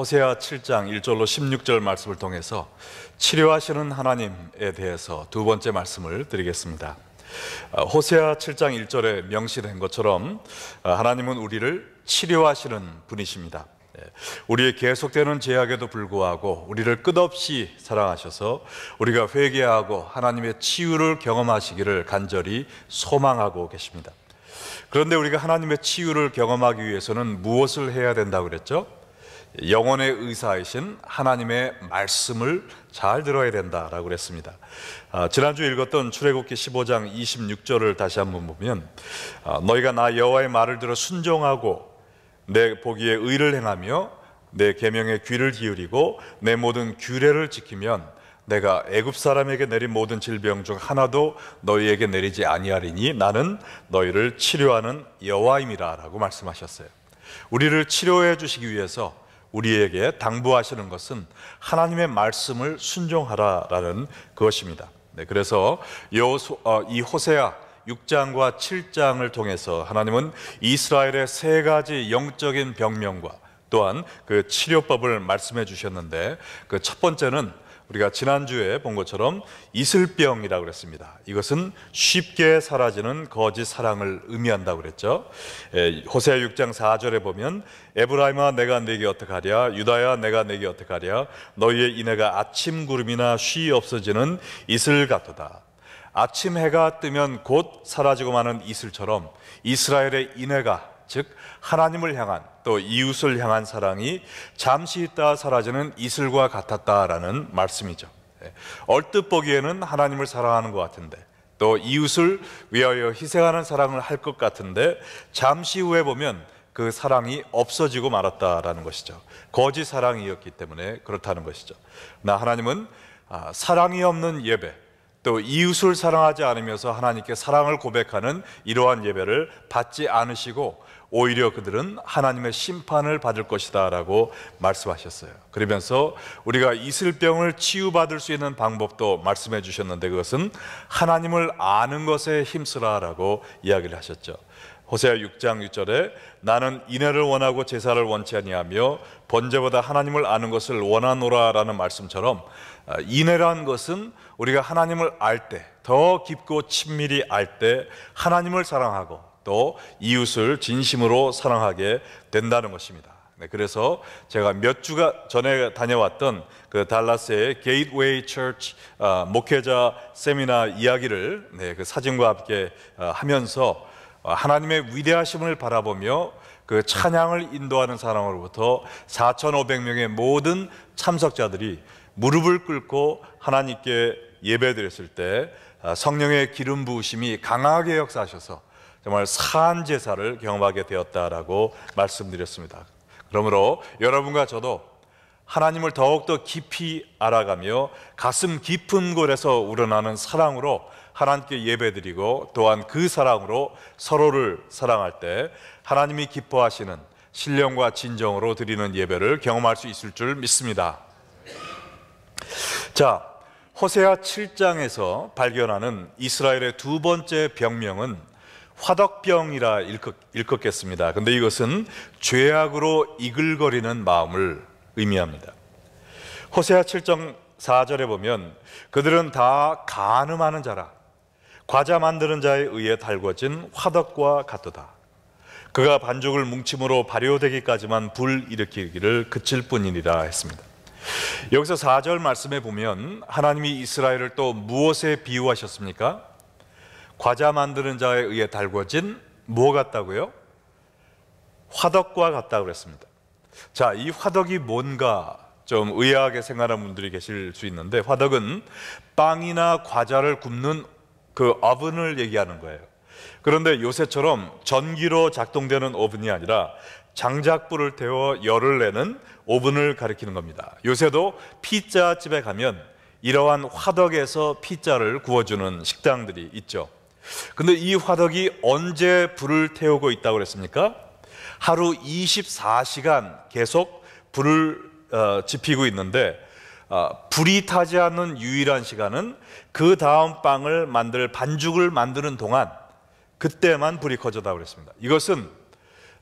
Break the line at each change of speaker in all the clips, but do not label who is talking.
호세아 7장 1절로 16절 말씀을 통해서 치료하시는 하나님에 대해서 두 번째 말씀을 드리겠습니다. 어, 호세아 7장 1절에 명시된 것처럼 어, 하나님은 우리를 치료하시는 분이십니다. 예, 우리의 계속되는 제약에도 불구하고 우리를 끝없이 사랑하셔서 우리가 회개하고 하나님의 치유를 경험하시기를 간절히 소망하고 계십니다. 그런데 우리가 하나님의 치유를 경험하기 위해서는 무엇을 해야 된다고 그랬죠? 영혼의 의사이신 하나님의 말씀을 잘 들어야 된다라고 그랬습니다. 아, 지난주 읽었던 출애굽기 15장 26절을 다시 한번 보면 아, 너희가 나 여호와의 말을 들어 순종하고 내 보기에 의를 행하며 내 계명에 귀를 기울이고 내 모든 규례를 지키면 내가 애굽 사람에게 내린 모든 질병 중 하나도 너희에게 내리지 아니하리니 나는 너희를 치료하는 여호와임이라라고 말씀하셨어요. 우리를 치료해 주시기 위해서 우리에게 당부하시는 것은 하나님의 말씀을 순종하라라는 것입니다. 네, 그래서 여호수, 어, 이 호세아 6장과 7장을 통해서 하나님은 이스라엘의 세 가지 영적인 병명과 또한 그 치료법을 말씀해 주셨는데 그 첫 번째는 우리가 지난주에 본 것처럼 이슬병이라고 그랬습니다. 이것은 쉽게 사라지는 거짓 사랑을 의미한다고 그랬죠. 예, 호세 6장 4절에 보면 에브라임아 내가 내게 어떡하랴 유다야 내가 내게 어떡하랴 너희의 이내가 아침 구름이나 쉬 없어지는 이슬 같도다. 아침 해가 뜨면 곧 사라지고 마는 이슬처럼 이스라엘의 이내가 즉 하나님을 향한 또 이웃을 향한 사랑이 잠시 있다 사라지는 이슬과 같았다라는 말씀이죠. 예. 얼뜻 보기에는 하나님을 사랑하는 것 같은데 또 이웃을 위하여 희생하는 사랑을 할 것 같은데 잠시 후에 보면 그 사랑이 없어지고 말았다라는 것이죠. 거짓 사랑이었기 때문에 그렇다는 것이죠. 나 하나님은 아, 사랑이 없는 예배, 또 이웃을 사랑하지 않으면서 하나님께 사랑을 고백하는 이러한 예배를 받지 않으시고 오히려 그들은 하나님의 심판을 받을 것이다라고 말씀하셨어요. 그러면서 우리가 이슬병을 치유받을 수 있는 방법도 말씀해 주셨는데 그것은 하나님을 아는 것에 힘쓰라라고 이야기를 하셨죠. 호세아 6장 6절에 나는 인애를 원하고 제사를 원치 아니하며 번제보다 하나님을 아는 것을 원하노라라는 말씀처럼 아, 인애란 것은 우리가 하나님을 알 때 더 깊고 친밀히 알 때 하나님을 사랑하고 또 이웃을 진심으로 사랑하게 된다는 것입니다. 네, 그래서 제가 몇 주가 전에 다녀왔던 그 달라스의 게이트웨이 처치 아, 목회자 세미나 이야기를 네, 그 사진과 함께 아, 하면서 아, 하나님의 위대하심을 바라보며 그 찬양을 인도하는 사람으로부터 4,500명의 모든 참석자들이 무릎을 꿇고 하나님께 예배드렸을 때 아, 성령의 기름 부으심이 강하게 역사하셔서 정말 산 제사를 경험하게 되었다라고 말씀드렸습니다. 그러므로 여러분과 저도 하나님을 더욱더 깊이 알아가며 가슴 깊은 곳에서 우러나는 사랑으로 하나님께 예배드리고 또한 그 사랑으로 서로를 사랑할 때 하나님이 기뻐하시는 신령과 진정으로 드리는 예배를 경험할 수 있을 줄 믿습니다. 자, 호세아 7장에서 발견하는 이스라엘의 두 번째 병명은 화덕병이라 일컫, 겠습니다 근데 이것은 죄악으로 이글거리는 마음을 의미합니다. 호세아 7장 4절에 보면 그들은 다 간음하는 자라 과자 만드는 자에 의해 달궈진 화덕과 같도다. 그가 반죽을 뭉침으로 발효되기까지만 불 일으키기를 그칠 뿐이니라 했습니다. 여기서 4절 말씀에 보면 하나님이 이스라엘을 또 무엇에 비유하셨습니까? 과자 만드는 자에 의해 달궈진 뭐 같다고요? 화덕과 같다 그랬습니다. 자, 이 화덕이 뭔가 좀 의아하게 생각하는 분들이 계실 수 있는데 화덕은 빵이나 과자를 굽는 그 어븐을 얘기하는 거예요. 그런데 요새처럼 전기로 작동되는 오븐이 아니라 장작불을 태워 열을 내는 오븐을 가리키는 겁니다. 요새도 피자집에 가면 이러한 화덕에서 피자를 구워주는 식당들이 있죠. 근데 이 화덕이 언제 불을 태우고 있다고 그랬습니까? 하루 24시간 계속 불을 어, 지피고 있는데 어, 불이 타지 않는 유일한 시간은 그 다음 빵을 만들 반죽을 만드는 동안 그때만 불이 커졌다고 그랬습니다. 이것은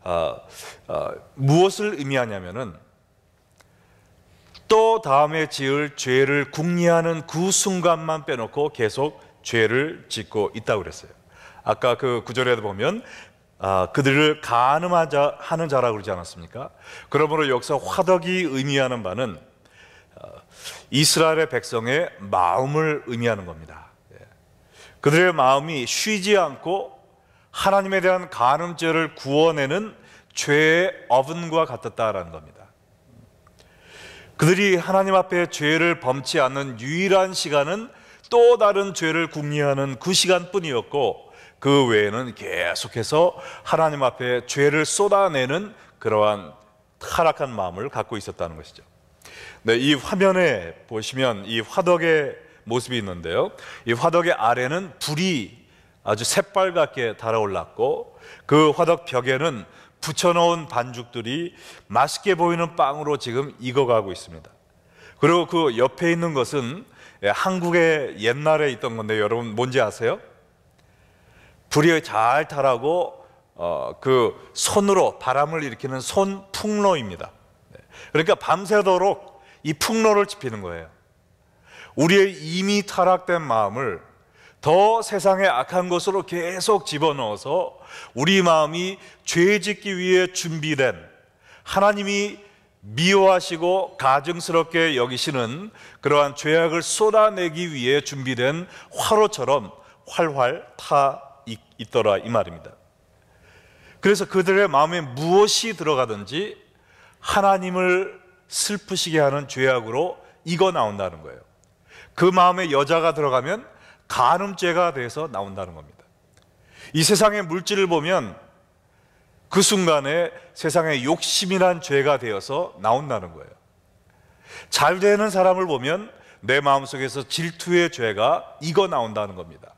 어, 어, 무엇을 의미하냐면은 또 다음에 지을 죄를 궁리하는 그 순간만 빼놓고 계속 죄를 짓고 있다고 그랬어요. 아까 그 구절에도 보면 아, 그들을 가늠하자 하는 자라고 그러지 않았습니까? 그러므로 여기서 화덕이 의미하는 바는 아, 이스라엘의 백성의 마음을 의미하는 겁니다. 예. 그들의 마음이 쉬지 않고 하나님에 대한 간음죄를 구원해는 죄의 어분과 같았다라는 겁니다. 그들이 하나님 앞에 죄를 범치 않는 유일한 시간은 또 다른 죄를 궁리하는 그 시간뿐이었고 그 외에는 계속해서 하나님 앞에 죄를 쏟아내는 그러한 타락한 마음을 갖고 있었다는 것이죠. 네, 이 화면에 보시면 이 화덕의 모습이 있는데요. 이 화덕의 아래는 불이 아주 새빨갛게 달아올랐고 그 화덕 벽에는 붙여놓은 반죽들이 맛있게 보이는 빵으로 지금 익어가고 있습니다. 그리고 그 옆에 있는 것은 예, 한국의 옛날에 있던 건데 여러분 뭔지 아세요? 불이 잘 타라고 어, 그 손으로 바람을 일으키는 손 풍로입니다. 네. 그러니까 밤새도록 이 풍로를 지피는 거예요. 우리의 이미 타락된 마음을 더 세상의 악한 것으로 계속 집어넣어서 우리 마음이 죄 짓기 위해 준비된 하나님이 미워하시고 가증스럽게 여기시는 그러한 죄악을 쏟아내기 위해 준비된 화로처럼 활활 타 있더라 이 말입니다. 그래서 그들의 마음에 무엇이 들어가든지 하나님을 슬프시게 하는 죄악으로 이거 나온다는 거예요. 그 마음에 여자가 들어가면 간음죄가 돼서 나온다는 겁니다. 이 세상의 물질을 보면 그 순간에 세상의 욕심이란 죄가 되어서 나온다는 거예요. 잘 되는 사람을 보면 내 마음속에서 질투의 죄가 익어 나온다는 겁니다.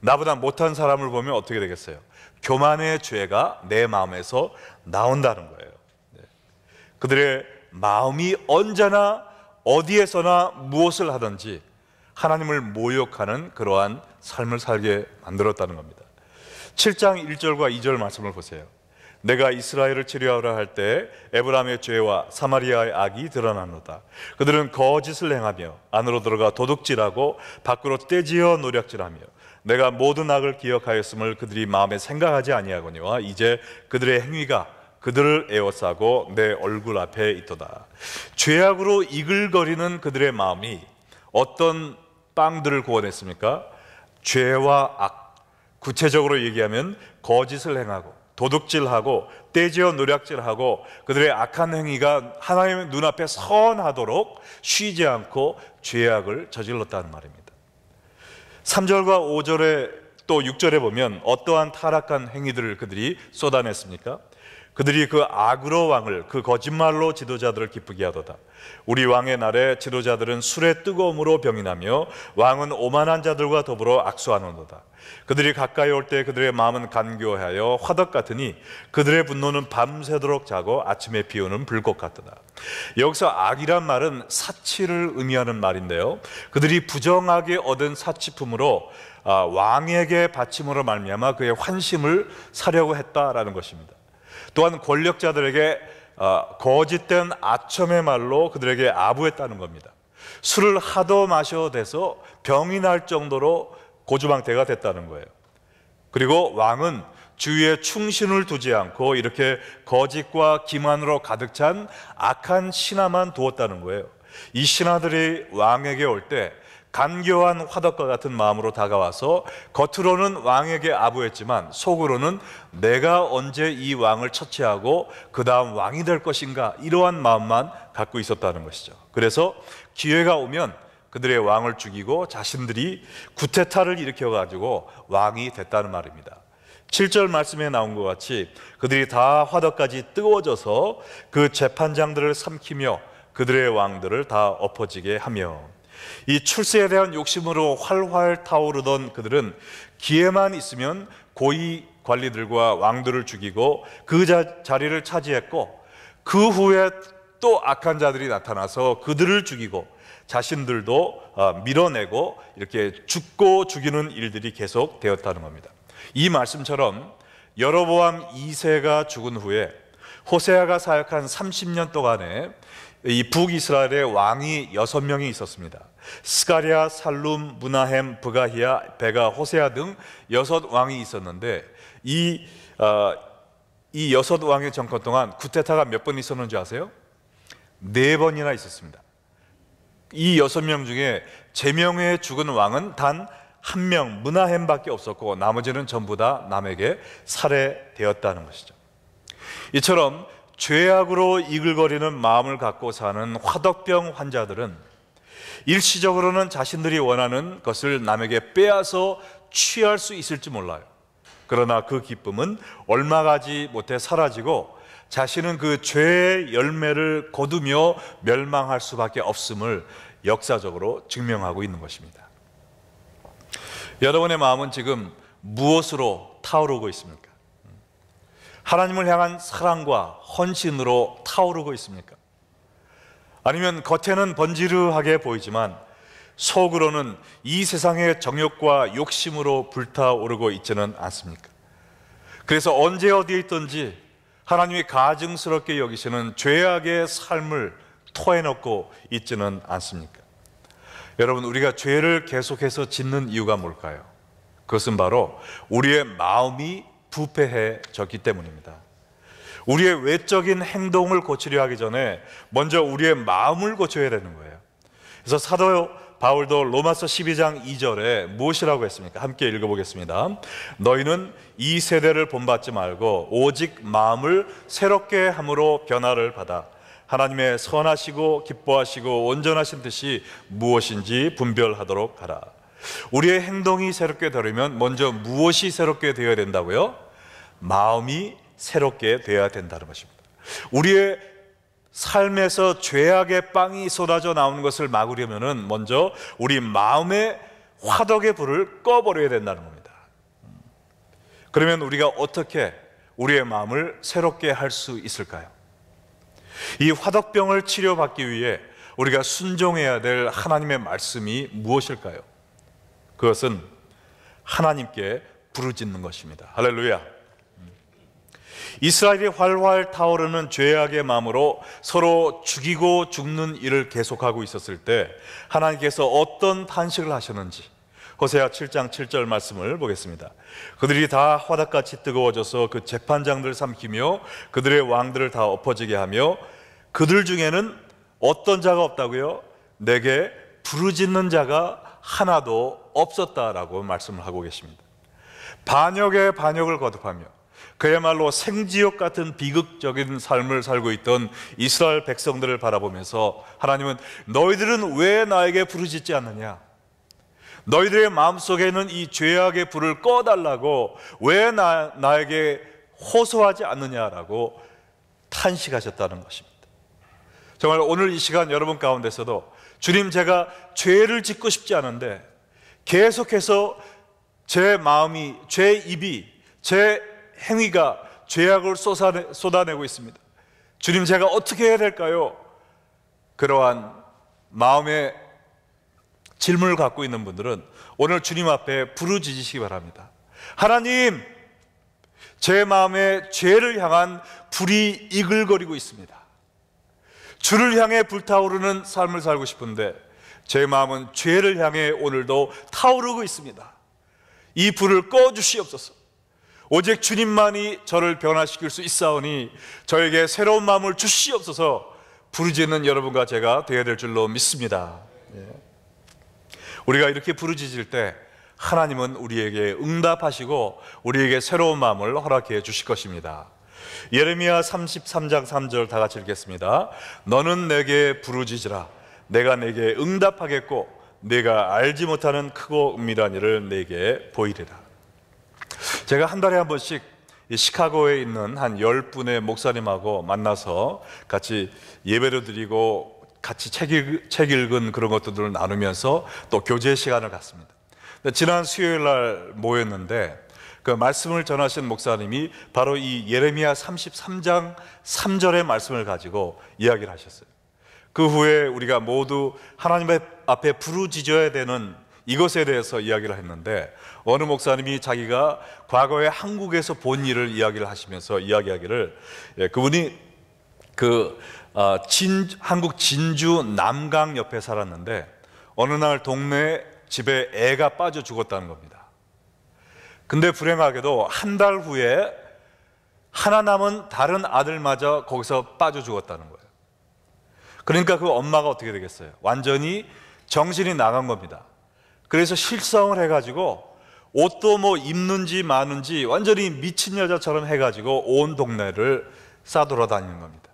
나보다 못한 사람을 보면 어떻게 되겠어요? 교만의 죄가 내 마음에서 나온다는 거예요. 네. 그들의 마음이 언제나 어디에서나 무엇을 하든지 하나님을 모욕하는 그러한 삶을 살게 만들었다는 겁니다. 7장 1절과 2절 말씀을 보세요. 내가 이스라엘을 치료하라 할 때 에브라임의 죄와 사마리아의 악이 드러나노다. 그들은 거짓을 행하며 안으로 들어가 도둑질하고 밖으로 떼지어 노력질하며 내가 모든 악을 기억하였음을 그들이 마음에 생각하지 아니하거니와 이제 그들의 행위가 그들을 에워싸고 내 얼굴 앞에 있도다. 죄악으로 이글거리는 그들의 마음이 어떤 빵들을 구원했습니까? 죄와 악. 구체적으로 얘기하면 거짓을 행하고 도둑질하고 떼지어 노략질하고 그들의 악한 행위가 하나님의 눈앞에 선하도록 쉬지 않고 죄악을 저질렀다는 말입니다. 3절과 5절에 또 6절에 보면 어떠한 타락한 행위들을 그들이 쏟아냈습니까? 그들이 그악으로 왕을 그 거짓말로 지도자들을 기쁘게 하도다. 우리 왕의 날에 지도자들은 술의 뜨거움으로 병이 나며 왕은 오만한 자들과 더불어 악수하는도다. 그들이 가까이 올 때 그들의 마음은 간교하여 화덕 같으니 그들의 분노는 밤새도록 자고 아침에 비오는 불꽃 같도다. 여기서 악이란 말은 사치를 의미하는 말인데요. 그들이 부정하게 얻은 사치품으로 아, 왕에게 바침으로 말미암아 그의 환심을 사려고 했다라는 것입니다. 또한 권력자들에게 어, 거짓된 아첨의 말로 그들에게 아부했다는 겁니다. 술을 하도 마셔 도 돼서 병이 날 정도로 고주방태가 됐다는 거예요. 그리고 왕은 주위에 충신을 두지 않고 이렇게 거짓과 기만으로 가득 찬 악한 신하만 두었다는 거예요. 이 신하들이 왕에게 올때 간교한 화덕과 같은 마음으로 다가와서 겉으로는 왕에게 아부했지만 속으로는 내가 언제 이 왕을 처치하고 그 다음 왕이 될 것인가 이러한 마음만 갖고 있었다는 것이죠. 그래서 기회가 오면 그들의 왕을 죽이고 자신들이 구테타를 일으켜가지고 왕이 됐다는 말입니다. 7절 말씀에 나온 것 같이 그들이 다 화덕까지 뜨거워져서 그 재판장들을 삼키며 그들의 왕들을 다 엎어지게 하며 이 출세에 대한 욕심으로 활활 타오르던 그들은 기회만 있으면 고위 관리들과 왕들을 죽이고 그 자, 자리를 차지했고 그 후에 또 악한 자들이 나타나서 그들을 죽이고 자신들도 어, 밀어내고 이렇게 죽고 죽이는 일들이 계속 되었다는 겁니다. 이 말씀처럼 여로보암 2세가 죽은 후에 호세아가 사역한 30년 동안에 이 북이스라엘의 왕이 여섯 명이 있었습니다. 스가랴, 살룸, 무나햄, 브가히야, 베가, 호세아 등 여섯 왕이 있었는데 이, 어, 이 여섯 왕의 정권 동안 구테타가 몇 번 있었는지 아세요? 네 번이나 있었습니다. 이 여섯 명 중에 제명에 죽은 왕은 단 한 명, 문하햄밖에 없었고 나머지는 전부 다 남에게 살해되었다는 것이죠. 이처럼 죄악으로 이글거리는 마음을 갖고 사는 화덕병 환자들은 일시적으로는 자신들이 원하는 것을 남에게 빼앗아 취할 수 있을지 몰라요. 그러나 그 기쁨은 얼마 가지 못해 사라지고 자신은 그 죄의 열매를 거두며 멸망할 수밖에 없음을 역사적으로 증명하고 있는 것입니다. 여러분의 마음은 지금 무엇으로 타오르고 있습니까? 하나님을 향한 사랑과 헌신으로 타오르고 있습니까? 아니면 겉에는 번지르하게 보이지만 속으로는 이 세상의 정욕과 욕심으로 불타오르고 있지는 않습니까? 그래서 언제 어디에 있든지 하나님이 가증스럽게 여기시는 죄악의 삶을 토해놓고 있지는 않습니까? 여러분, 우리가 죄를 계속해서 짓는 이유가 뭘까요? 그것은 바로 우리의 마음이 부패해졌기 때문입니다. 우리의 외적인 행동을 고치려 하기 전에 먼저 우리의 마음을 고쳐야 되는 거예요. 그래서 사도 바울도 로마서 12장 2절에 무엇이라고 했습니까? 함께 읽어보겠습니다. 너희는 이 세대를 본받지 말고 오직 마음을 새롭게 함으로 변화를 받아 하나님의 선하시고 기뻐하시고 온전하신 뜻이 무엇인지 분별하도록 하라. 우리의 행동이 새롭게 되려면 먼저 무엇이 새롭게 되어야 된다고요? 마음이 새롭게 되어야 된다는 것입니다. 우리의 삶에서 죄악의 빵이 쏟아져 나오는 것을 막으려면은 먼저 우리 마음의 화덕의 불을 꺼버려야 된다는 겁니다. 그러면 우리가 어떻게 우리의 마음을 새롭게 할 수 있을까요? 이 화덕병을 치료받기 위해 우리가 순종해야 될 하나님의 말씀이 무엇일까요? 그것은 하나님께 부르짖는 것입니다. 할렐루야. 이스라엘이 활활 타오르는 죄악의 마음으로 서로 죽이고 죽는 일을 계속하고 있었을 때 하나님께서 어떤 탄식을 하셨는지 호세아 7장 7절 말씀을 보겠습니다. 그들이 다 화닥같이 뜨거워져서 그 재판장들 삼키며 그들의 왕들을 다 엎어지게 하며 그들 중에는 어떤 자가 없다고요? 내게 부르짖는 자가 하나도 없었다라고 말씀을 하고 계십니다. 반역에 반역을 거듭하며 그야말로 생지옥 같은 비극적인 삶을 살고 있던 이스라엘 백성들을 바라보면서 하나님은 너희들은 왜 나에게 부르짖지 않느냐? 너희들의 마음속에 는이 죄악의 불을 꺼달라고 왜 나, 나에게 호소하지 않느냐라고 탄식하셨다는 것입니다. 정말 오늘 이 시간 여러분 가운데서도 주님 제가 죄를 짓고 싶지 않은데 계속해서 제 마음이, 제 입이, 제 행위가 죄악을 쏟아내, 쏟아내고 있습니다. 주님, 제가 어떻게 해야 될까요? 그러한 마음의 질문을 갖고 있는 분들은 오늘 주님 앞에 부르짖으시기 바랍니다. 하나님, 제 마음에 죄를 향한 불이 이글거리고 있습니다. 주를 향해 불타오르는 삶을 살고 싶은데 제 마음은 죄를 향해 오늘도 타오르고 있습니다. 이 불을 꺼주시옵소서. 오직 주님만이 저를 변화시킬 수 있사오니 저에게 새로운 마음을 주시옵소서 부르짖는 여러분과 제가 되어야 될 줄로 믿습니다. 예. 우리가 이렇게 부르짖을 때 하나님은 우리에게 응답하시고 우리에게 새로운 마음을 허락해 주실 것입니다. 예레미야 33장 3절 다 같이 읽겠습니다. 너는 내게 부르짖으라 내가 내게 응답하겠고 내가 알지 못하는 크고 은밀한 일을 내게 보이리라. 제가 한 달에 한 번씩 시카고에 있는 한 열분의 목사님하고 만나서 같이 예배를 드리고 같이 책, 읽, 책 읽은 그런 것들을 나누면서 또 교제 시간을 갖습니다. 지난 수요일 날 모였는데 그 말씀을 전하신 목사님이 바로 이 예레미야 33장 3절의 말씀을 가지고 이야기를 하셨어요. 그 후에 우리가 모두 하나님 앞에 부르짖어야 되는 이것에 대해서 이야기를 했는데 어느 목사님이 자기가 과거에 한국에서 본 일을 이야기를 하시면서 이야기하기를 예, 그분이 그 아, 진, 한국 진주 남강 옆에 살았는데 어느 날 동네 집에 애가 빠져 죽었다는 겁니다. 근데 불행하게도 한 달 후에 하나 남은 다른 아들마저 거기서 빠져 죽었다는 거예요. 그러니까 그 엄마가 어떻게 되겠어요? 완전히 정신이 나간 겁니다. 그래서 실성을 해가지고 옷도 뭐 입는지 마는지 완전히 미친 여자처럼 해가지고 온 동네를 싸돌아다니는 겁니다.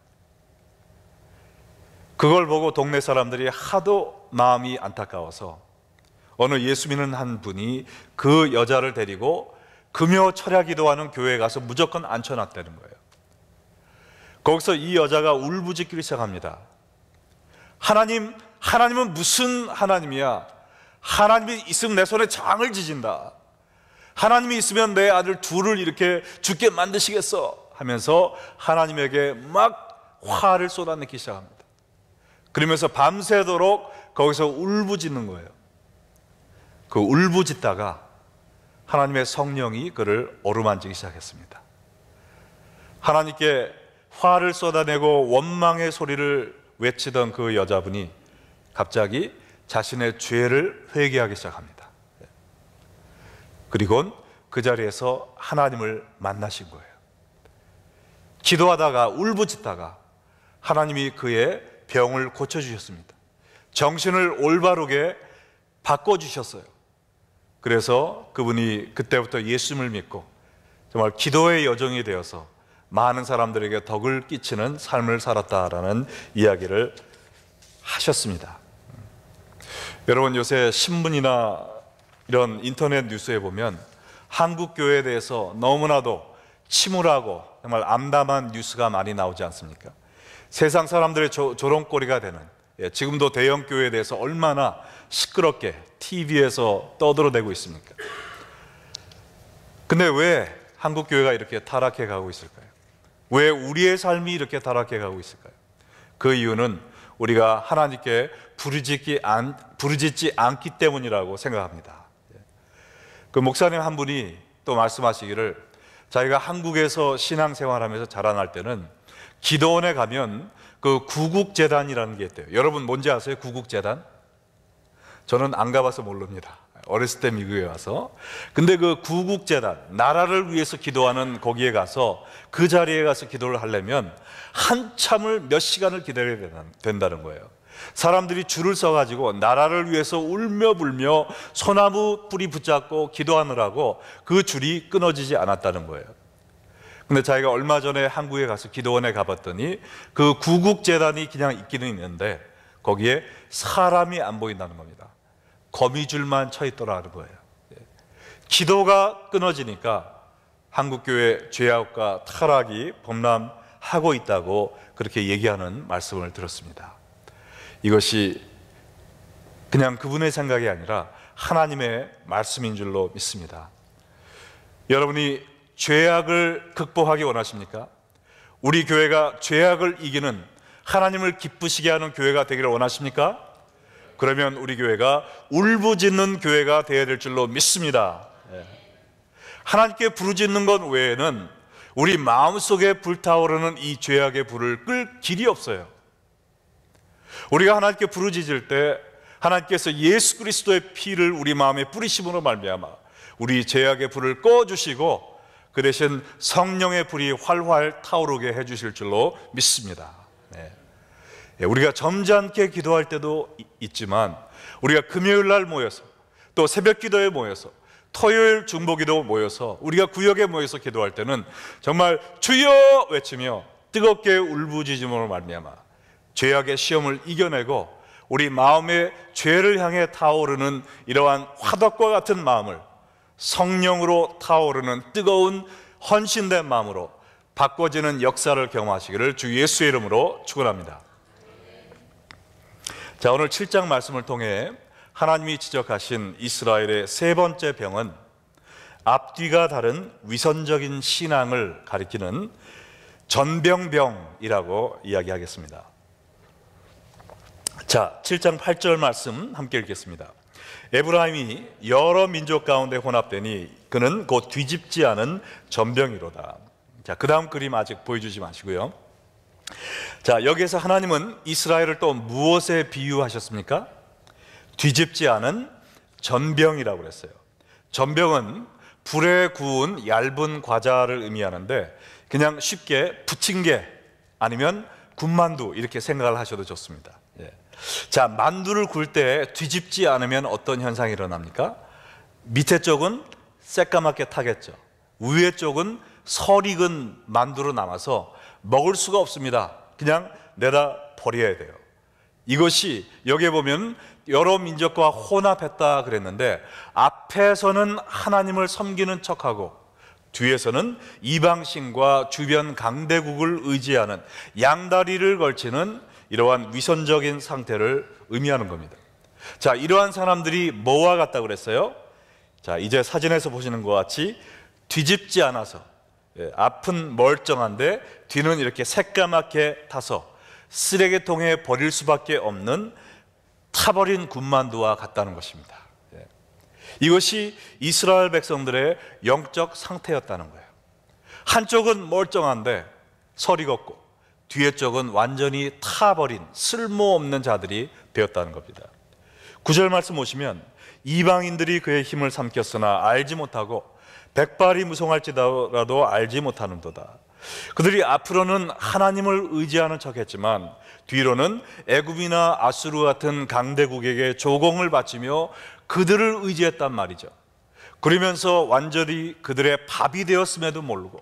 그걸 보고 동네 사람들이 하도 마음이 안타까워서 어느 예수 믿는 한 분이 그 여자를 데리고 금요 철야 기도하는 교회에 가서 무조건 앉혀놨다는 거예요. 거기서 이 여자가 울부짖기 시작합니다. 하나님, 하나님은 무슨 하나님이야? 하나님이 있으면 내 손에 장을 지진다. 하나님이 있으면 내 아들 둘을 이렇게 죽게 만드시겠어. 하면서 하나님에게 막 화를 쏟아내기 시작합니다. 그러면서 밤새도록 거기서 울부짖는 거예요. 그 울부짖다가 하나님의 성령이 그를 어루만지기 시작했습니다. 하나님께 화를 쏟아내고 원망의 소리를 외치던 그 여자분이 갑자기 자신의 죄를 회개하기 시작합니다. 그리곤 그 자리에서 하나님을 만나신 거예요. 기도하다가 울부짖다가 하나님이 그의 병을 고쳐 주셨습니다. 정신을 올바르게 바꿔 주셨어요. 그래서 그분이 그때부터 예수님을 믿고 정말 기도의 여정이 되어서 많은 사람들에게 덕을 끼치는 삶을 살았다라는 이야기를 하셨습니다. 여러분 요새 신문이나 이런 인터넷 뉴스에 보면 한국 교회에 대해서 너무나도 침울하고 정말 암담한 뉴스가 많이 나오지 않습니까? 세상 사람들의 조, 롱거리가 되는 예, 지금도 대형 교회에 대해서 얼마나 시끄럽게 TV에서 떠들어대고 있습니까? 근데 왜 한국 교회가 이렇게 타락해 가고 있을까요? 왜 우리의 삶이 이렇게 타락해 가고 있을까요? 그 이유는 우리가 하나님께 부르짖기 안, 부르짖지 않기 때문이라고 생각합니다. 그 목사님 한 분이 또 말씀하시기를 자기가 한국에서 신앙생활하면서 자라날 때는 기도원에 가면 그 구국재단이라는 게 있대요. 여러분 뭔지 아세요? 구국재단? 저는 안 가봐서 모릅니다. 어렸을 때 미국에 와서. 근데 그 구국재단, 나라를 위해서 기도하는 거기에 가서 그 자리에 가서 기도를 하려면 한참을 몇 시간을 기다려야 된다는 거예요. 사람들이 줄을 서가지고 나라를 위해서 울며 불며 소나무 뿌리 붙잡고 기도하느라고 그 줄이 끊어지지 않았다는 거예요. 근데 자기가 얼마 전에 한국에 가서 기도원에 가봤더니 그 구국재단이 그냥 있기는 있는데 거기에 사람이 안 보인다는 겁니다. 거미줄만 쳐 있더라는 거예요. 예. 기도가 끊어지니까 한국교회 죄악과 타락이 범람하고 있다고 그렇게 얘기하는 말씀을 들었습니다. 이것이 그냥 그분의 생각이 아니라 하나님의 말씀인 줄로 믿습니다. 여러분이 죄악을 극복하기 원하십니까? 우리 교회가 죄악을 이기는 하나님을 기쁘시게 하는 교회가 되기를 원하십니까? 그러면 우리 교회가 울부짖는 교회가 되어야 될 줄로 믿습니다. 하나님께 부르짖는 것 외에는 우리 마음속에 불타오르는 이 죄악의 불을 끌 길이 없어요. 우리가 하나님께 부르짖을 때 하나님께서 예수 그리스도의 피를 우리 마음에 뿌리심으로 말미암아 우리 죄악의 불을 꺼 주시고 그 대신 성령의 불이 활활 타오르게 해 주실 줄로 믿습니다. 네. 예, 우리가 점잖게 기도할 때도 있지만 우리가 금요일 날 모여서 또 새벽 기도에 모여서 토요일 중보기도 모여서 우리가 구역에 모여서 기도할 때는 정말 주여 외치며 뜨겁게 울부짖음으로 말미암아 죄악의 시험을 이겨내고 우리 마음의 죄를 향해 타오르는 이러한 화덕과 같은 마음을 성령으로 타오르는 뜨거운 헌신된 마음으로 바꿔지는 역사를 경험하시기를 주 예수의 이름으로 축원합니다. 자, 오늘 7장 말씀을 통해 하나님이 지적하신 이스라엘의 세 번째 병은 앞뒤가 다른 위선적인 신앙을 가리키는 전병병이라고 이야기하겠습니다. 자, 7장 8절 말씀 함께 읽겠습니다. 에브라임이 여러 민족 가운데 혼합되니 그는 곧 뒤집지 않은 전병이로다. 자, 그 다음 그림 아직 보여주지 마시고요. 자, 여기에서 하나님은 이스라엘을 또 무엇에 비유하셨습니까? 뒤집지 않은 전병이라고 그랬어요. 전병은 불에 구운 얇은 과자를 의미하는데 그냥 쉽게 부침개 아니면 군만두 이렇게 생각을 하셔도 좋습니다. 예. 자, 만두를 굴 때 뒤집지 않으면 어떤 현상이 일어납니까? 밑에 쪽은 새까맣게 타겠죠. 위에 쪽은 설익은 만두로 남아서 먹을 수가 없습니다. 그냥 내다 버려야 돼요. 이것이 여기에 보면 여러 민족과 혼합했다 그랬는데 앞에서는 하나님을 섬기는 척하고 뒤에서는 이방신과 주변 강대국을 의지하는 양다리를 걸치는 이러한 위선적인 상태를 의미하는 겁니다. 자, 이러한 사람들이 뭐와 같다 그랬어요? 자, 이제 사진에서 보시는 것 같이 뒤집지 않아서 예, 앞은 멀쩡한데 뒤는 이렇게 새까맣게 타서 쓰레기통에 버릴 수밖에 없는 타버린 군만두와 같다는 것입니다. 예. 이것이 이스라엘 백성들의 영적 상태였다는 거예요. 한쪽은 멀쩡한데 서리 걷고 뒤에 쪽은 완전히 타버린 쓸모없는 자들이 되었다는 겁니다. 구절 말씀 보시면 이방인들이 그의 힘을 삼켰으나 알지 못하고 백발이 무성할지라도 알지 못하는도다. 그들이 앞으로는 하나님을 의지하는 척했지만 뒤로는 애굽이나 아수르 같은 강대국에게 조공을 바치며 그들을 의지했단 말이죠. 그러면서 완전히 그들의 밥이 되었음에도 모르고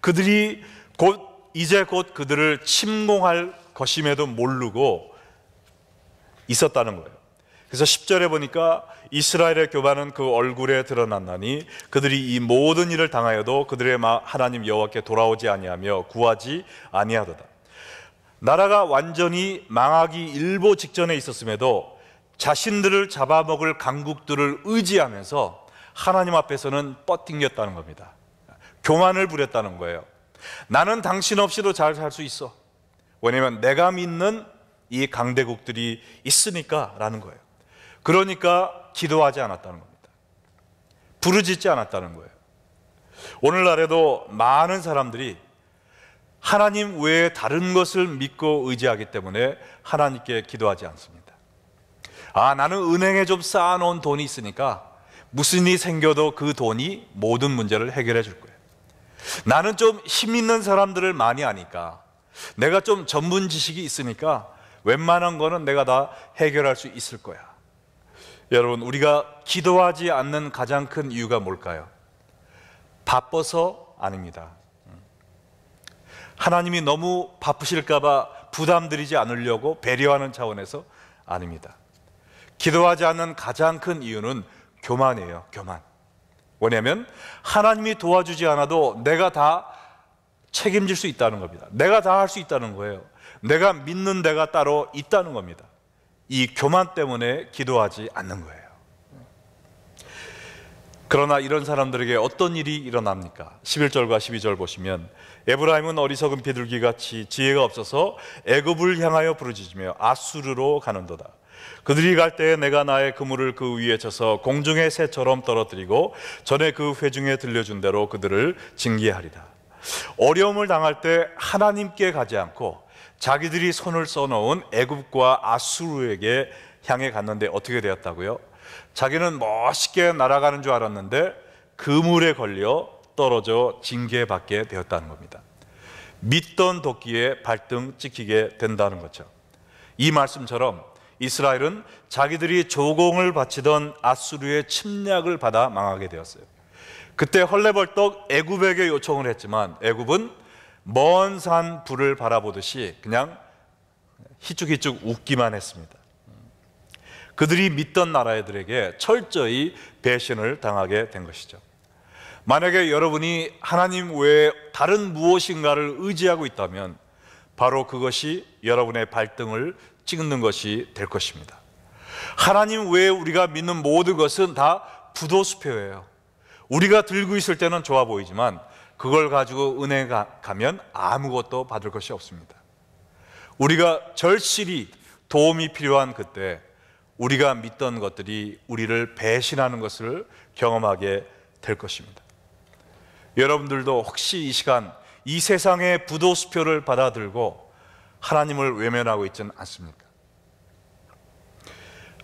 그들이 곧 이제 곧 그들을 침공할 것임에도 모르고 있었다는 거예요. 그래서 10절에 보니까 이스라엘의 교만은 그 얼굴에 드러났나니 그들이 이 모든 일을 당하여도 그들의 하나님 여호와께 돌아오지 아니하며 구하지 아니하도다. 나라가 완전히 망하기 일보 직전에 있었음에도 자신들을 잡아먹을 강국들을 의지하면서 하나님 앞에서는 뻗팅겼다는 겁니다. 교만을 부렸다는 거예요. 나는 당신 없이도 잘 살 수 있어. 왜냐면 내가 믿는 이 강대국들이 있으니까 라는 거예요. 그러니까 기도하지 않았다는 겁니다. 부르짖지 않았다는 거예요. 오늘날에도 많은 사람들이 하나님 외에 다른 것을 믿고 의지하기 때문에 하나님께 기도하지 않습니다. 아, 나는 은행에 좀 쌓아놓은 돈이 있으니까 무슨 일이 생겨도 그 돈이 모든 문제를 해결해 줄 거예요. 나는 좀 힘 있는 사람들을 많이 아니까 내가 좀 전문 지식이 있으니까 웬만한 거는 내가 다 해결할 수 있을 거야. 여러분, 우리가 기도하지 않는 가장 큰 이유가 뭘까요? 바빠서 아닙니다. 하나님이 너무 바쁘실까봐 부담드리지 않으려고 배려하는 차원에서 아닙니다. 기도하지 않는 가장 큰 이유는 교만이에요, 교만. 뭐냐면 하나님이 도와주지 않아도 내가 다 책임질 수 있다는 겁니다. 내가 다 할 수 있다는 거예요. 내가 믿는 내가 따로 있다는 겁니다. 이 교만 때문에 기도하지 않는 거예요. 그러나 이런 사람들에게 어떤 일이 일어납니까? 11절과 12절 보시면 에브라임은 어리석은 비둘기 같이 지혜가 없어서 애굽을 향하여 부르짖으며 아수르로 가는도다. 그들이 갈 때에 내가 나의 그물을 그 위에 쳐서 공중의 새처럼 떨어뜨리고 전에 그 회중에 들려준 대로 그들을 징계하리라. 어려움을 당할 때 하나님께 가지 않고 자기들이 손을 써놓은 애굽과 아수르에게 향해 갔는데 어떻게 되었다고요? 자기는 멋있게 날아가는 줄 알았는데 그물에 걸려 떨어져 징계받게 되었다는 겁니다. 믿던 도끼에 발등 찍히게 된다는 거죠. 이 말씀처럼 이스라엘은 자기들이 조공을 바치던 아수르의 침략을 받아 망하게 되었어요. 그때 헐레벌떡 애굽에게 요청을 했지만 애굽은 먼 산 불을 바라보듯이 그냥 히쭉히쭉 웃기만 했습니다. 그들이 믿던 나라들에게 철저히 배신을 당하게 된 것이죠. 만약에 여러분이 하나님 외에 다른 무엇인가를 의지하고 있다면 바로 그것이 여러분의 발등을 찍는 것이 될 것입니다. 하나님 외에 우리가 믿는 모든 것은 다 부도수표예요. 우리가 들고 있을 때는 좋아 보이지만 그걸 가지고 은행 가면 아무것도 받을 것이 없습니다. 우리가 절실히 도움이 필요한 그때 우리가 믿던 것들이 우리를 배신하는 것을 경험하게 될 것입니다. 여러분들도 혹시 이 시간 이 세상의 부도수표를 받아들고 하나님을 외면하고 있지는 않습니까?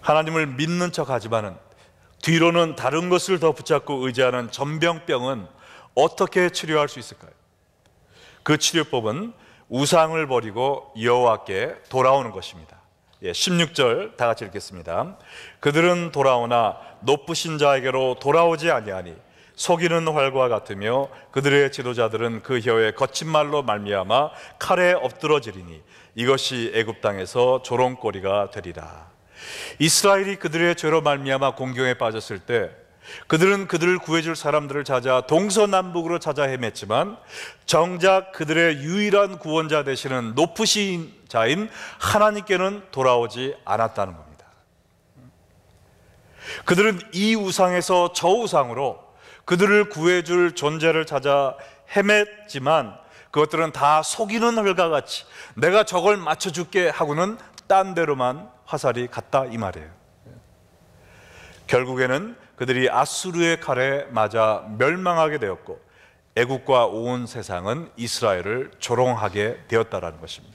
하나님을 믿는 척 하지만은 뒤로는 다른 것을 더 붙잡고 의지하는 전병병은 어떻게 치료할 수 있을까요? 그 치료법은 우상을 버리고 여호와께 돌아오는 것입니다. 예, 16절 다 같이 읽겠습니다. 그들은 돌아오나 높으신 자에게로 돌아오지 아니하니 속이는 활과 같으며 그들의 지도자들은 그 혀의 거친 말로 말미암아 칼에 엎드러지리니 이것이 애굽 땅에서 조롱거리가 되리라. 이스라엘이 그들의 죄로 말미암아 공경에 빠졌을 때 그들은 그들을 구해줄 사람들을 찾아 동서남북으로 찾아 헤맸지만 정작 그들의 유일한 구원자 되시는 높으신 자인 하나님께는 돌아오지 않았다는 겁니다. 그들은 이 우상에서 저 우상으로 그들을 구해줄 존재를 찾아 헤맸지만 그것들은 다 속이는 흙과 같이 내가 저걸 맞춰줄게 하고는 딴 데로만 화살이 갔다 이 말이에요. 결국에는 그들이 아수르의 칼에 맞아 멸망하게 되었고 애국과 온 세상은 이스라엘을 조롱하게 되었다라는 것입니다.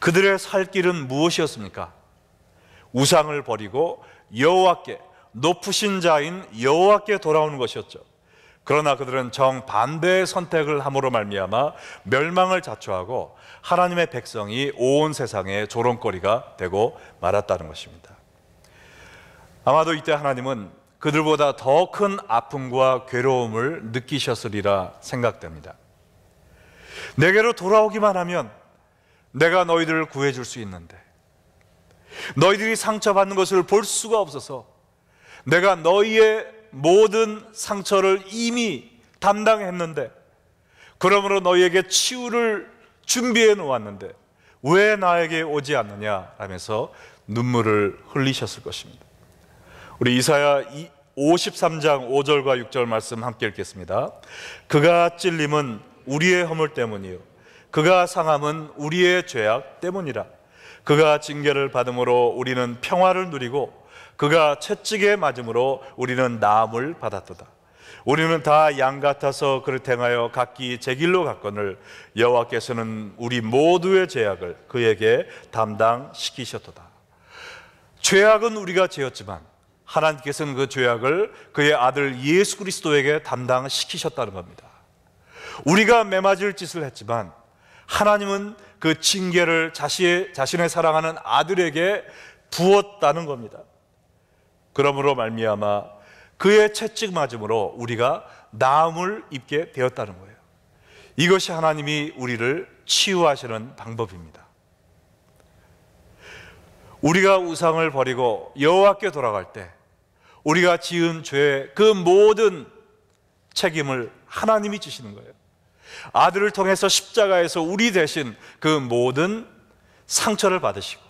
그들의 살 길은 무엇이었습니까? 우상을 버리고 여호와께 높으신 자인 여호와께 돌아오는 것이었죠. 그러나 그들은 정반대의 선택을 함으로 말미암아 멸망을 자초하고 하나님의 백성이 온 세상의 조롱거리가 되고 말았다는 것입니다. 아마도 이때 하나님은 그들보다 더 큰 아픔과 괴로움을 느끼셨으리라 생각됩니다. 내게로 돌아오기만 하면 내가 너희들을 구해줄 수 있는데 너희들이 상처받는 것을 볼 수가 없어서 내가 너희의 모든 상처를 이미 담당했는데 그러므로 너희에게 치유를 준비해 놓았는데 왜 나에게 오지 않느냐 하면서 눈물을 흘리셨을 것입니다. 우리 이사야 53장 5절과 6절 말씀 함께 읽겠습니다. 그가 찔림은 우리의 허물 때문이요. 그가 상함은 우리의 죄악 때문이라. 그가 징계를 받음으로 우리는 평화를 누리고 그가 채찍에 맞음으로 우리는 나음을 받았도다. 우리는 다 양 같아서 그를 행하여 각기 제 길로 갔거늘 여호와께서는 우리 모두의 죄악을 그에게 담당시키셨도다. 죄악은 우리가 지었지만 하나님께서는 그 죄악을 그의 아들 예수 그리스도에게 담당시키셨다는 겁니다. 우리가 매맞을 짓을 했지만 하나님은 그 징계를 자신의, 사랑하는 아들에게 부었다는 겁니다. 그러므로 말미암아 그의 채찍 맞음으로 우리가 나음을 입게 되었다는 거예요. 이것이 하나님이 우리를 치유하시는 방법입니다. 우리가 우상을 버리고 여호와께 돌아갈 때 우리가 지은 죄 그 모든 책임을 하나님이 지시는 거예요. 아들을 통해서 십자가에서 우리 대신 그 모든 상처를 받으시고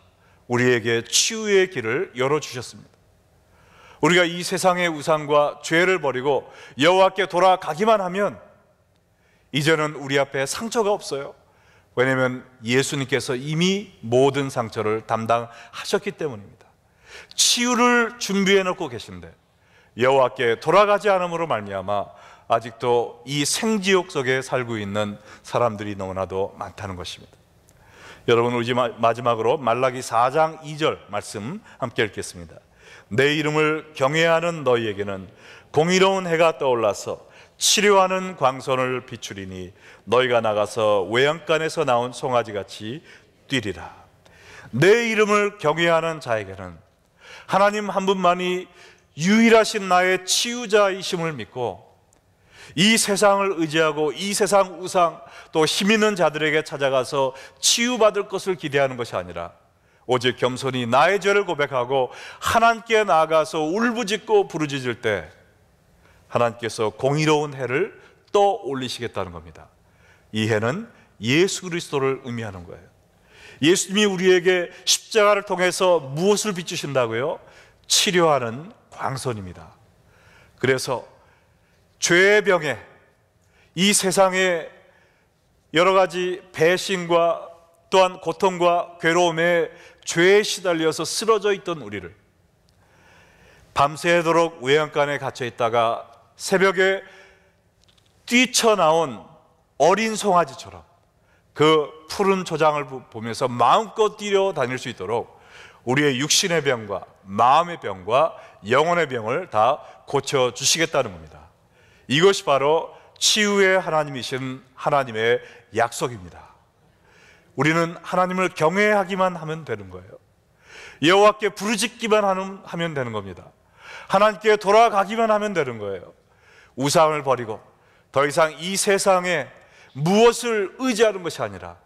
우리에게 치유의 길을 열어 주셨습니다. 우리가 이 세상의 우상과 죄를 버리고 여호와께 돌아가기만 하면 이제는 우리 앞에 상처가 없어요. 왜냐하면 예수님께서 이미 모든 상처를 담당하셨기 때문입니다. 치유를 준비해 놓고 계신데 여호와께 돌아가지 않음으로 말미암아 아직도 이 생지옥 속에 살고 있는 사람들이 너무나도 많다는 것입니다. 여러분 우리 마지막으로 말라기 4장 2절 말씀 함께 읽겠습니다. 내 이름을 경외하는 너희에게는 공의로운 해가 떠올라서 치료하는 광선을 비추리니 너희가 나가서 외양간에서 나온 송아지 같이 뛰리라. 내 이름을 경외하는 자에게는 하나님 한 분만이 유일하신 나의 치유자이심을 믿고 이 세상을 의지하고 이 세상 우상 또 힘 있는 자들에게 찾아가서 치유받을 것을 기대하는 것이 아니라 오직 겸손히 나의 죄를 고백하고 하나님께 나아가서 울부짖고 부르짖을 때 하나님께서 공의로운 해를 또 올리시겠다는 겁니다. 이 해는 예수 그리스도를 의미하는 거예요. 예수님이 우리에게 십자가를 통해서 무엇을 비추신다고요? 치료하는 광선입니다. 그래서 죄의 병에 이 세상에 여러 가지 배신과 또한 고통과 괴로움에 죄에 시달려서 쓰러져 있던 우리를 밤새도록 외양간에 갇혀 있다가 새벽에 뛰쳐나온 어린 송아지처럼 그 푸른 초장을 보면서 마음껏 뛰려 다닐 수 있도록 우리의 육신의 병과 마음의 병과 영혼의 병을 다 고쳐 주시겠다는 겁니다. 이것이 바로 치유의 하나님이신 하나님의 약속입니다. 우리는 하나님을 경외하기만 하면 되는 거예요. 여호와께 부르짖기만 하면 되는 겁니다. 하나님께 돌아가기만 하면 되는 거예요. 우상을 버리고 더 이상 이 세상에 무엇을 의지하는 것이 아니라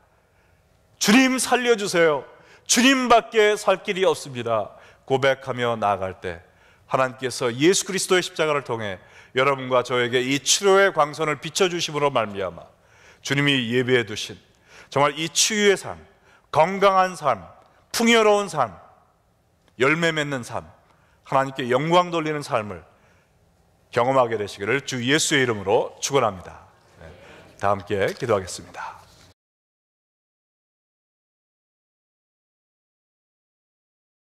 주님 살려주세요. 주님밖에 살 길이 없습니다. 고백하며 나아갈 때 하나님께서 예수 그리스도의 십자가를 통해 여러분과 저에게 이 치료의 광선을 비춰주심으로 말미암아 주님이 예배해 두신 정말 이추유의 삶, 건강한 삶, 풍요로운 삶, 열매 맺는 삶, 하나님께 영광 돌리는 삶을 경험하게 되시기를 주 예수의 이름으로 축원합니다. 네, 다 함께 기도하겠습니다.